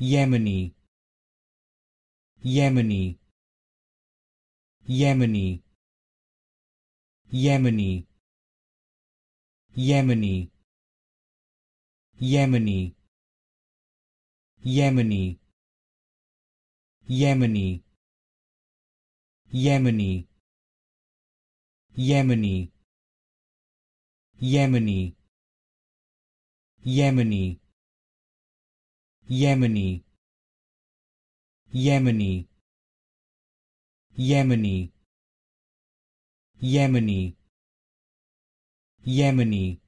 Yemeni Yemeni Yemeni Yemeni Yemeni Yemeni Yemeni Yemeni Yemeni Yemeni Yemeni Yemeni Yemeni Yemeni Yemeni Yemeni Yemeni